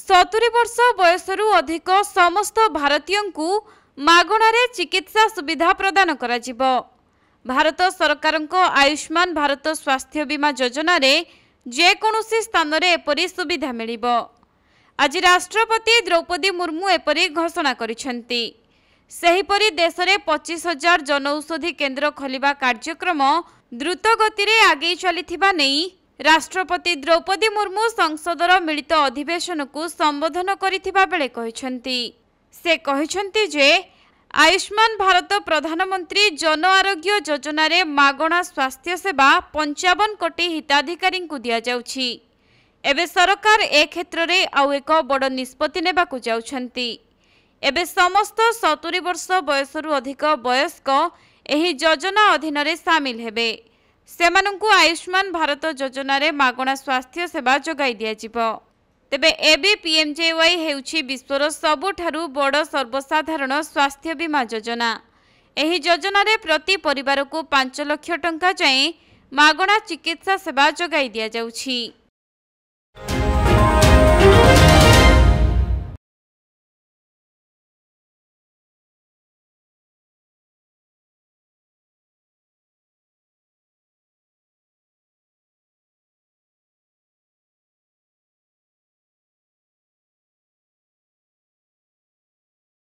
ସତୁରୀ ବର୍ଷ ବୟସରୁ ଅଧିକ ସମସ୍ତ ଭାରତୀୟଙ୍କୁ ମାଗଣାରେ ଚିକିତ୍ସା ସୁବିଧା ପ୍ରଦାନ କରାଯିବ ଭାରତ ସରକାରଙ୍କ ଆୟୁଷ୍ମାନ ଭାରତ ସ୍ୱାସ୍ଥ୍ୟ ବୀମା ଯୋଜନାରେ ଯେକୌଣସି ସ୍ଥାନରେ ଏପରି ସୁବିଧା ମିଳିବ ଆଜି ରାଷ୍ଟ୍ରପତି ଦ୍ରୌପଦୀ ମୁର୍ମୁ ଏପରି ଘୋଷଣା କରିଛନ୍ତି ସେହିପରି ଦେଶରେ ପଚିଶ ହଜାର ଜନଔଷଧୀ କେନ୍ଦ୍ର ଖୋଲିବା କାର୍ଯ୍ୟକ୍ରମ ଦ୍ରୁତଗତିରେ ଆଗେଇ ଚାଲିଥିବା ନେଇ ରାଷ୍ଟ୍ରପତି ଦ୍ରୌପଦୀ ମୁର୍ମୁ ସଂସଦର ମିଳିତ ଅଧିବେଶନକୁ ସମ୍ବୋଧନ କରିଥିବା ବେଳେ କହିଛନ୍ତି ସେ କହିଛନ୍ତି ଯେ ଆୟୁଷ୍ମାନ ଭାରତ ପ୍ରଧାନମନ୍ତ୍ରୀ ଜନ ଆରୋଗ୍ୟ ଯୋଜନାରେ ମାଗଣା ସ୍ୱାସ୍ଥ୍ୟ ସେବା ପଞ୍ଚାବନ କୋଟି ହିତାଧିକାରୀଙ୍କୁ ଦିଆଯାଉଛି ଏବେ ସରକାର ଏ କ୍ଷେତ୍ରରେ ଆଉ ଏକ ବଡ଼ ନିଷ୍ପତ୍ତି ନେବାକୁ ଯାଉଛନ୍ତି ଏବେ ସମସ୍ତ ସତୁରୀ ବର୍ଷ ବୟସରୁ ଅଧିକ ବୟସ୍କ ଏହି ଯୋଜନା ଅଧୀନରେ ସାମିଲ ହେବେ ସେମାନଙ୍କୁ ଆୟୁଷ୍ମାନ ଭାରତ ଯୋଜନାରେ ମାଗଣା ସ୍ୱାସ୍ଥ୍ୟ ସେବା ଯୋଗାଇ ଦିଆଯିବ ତେବେ ଏବେ ପିଏମ୍ଜେୱାଇ ହେଉଛି ବିଶ୍ୱର ସବୁଠାରୁ ବଡ଼ ସର୍ବସାଧାରଣ ସ୍ୱାସ୍ଥ୍ୟ ବୀମା ଯୋଜନା ଏହି ଯୋଜନାରେ ପ୍ରତି ପରିବାରକୁ ପାଞ୍ଚ ଲକ୍ଷ ଟଙ୍କା ଯାଏଁ ମାଗଣା ଚିକିତ୍ସା ସେବା ଯୋଗାଇ ଦିଆଯାଉଛି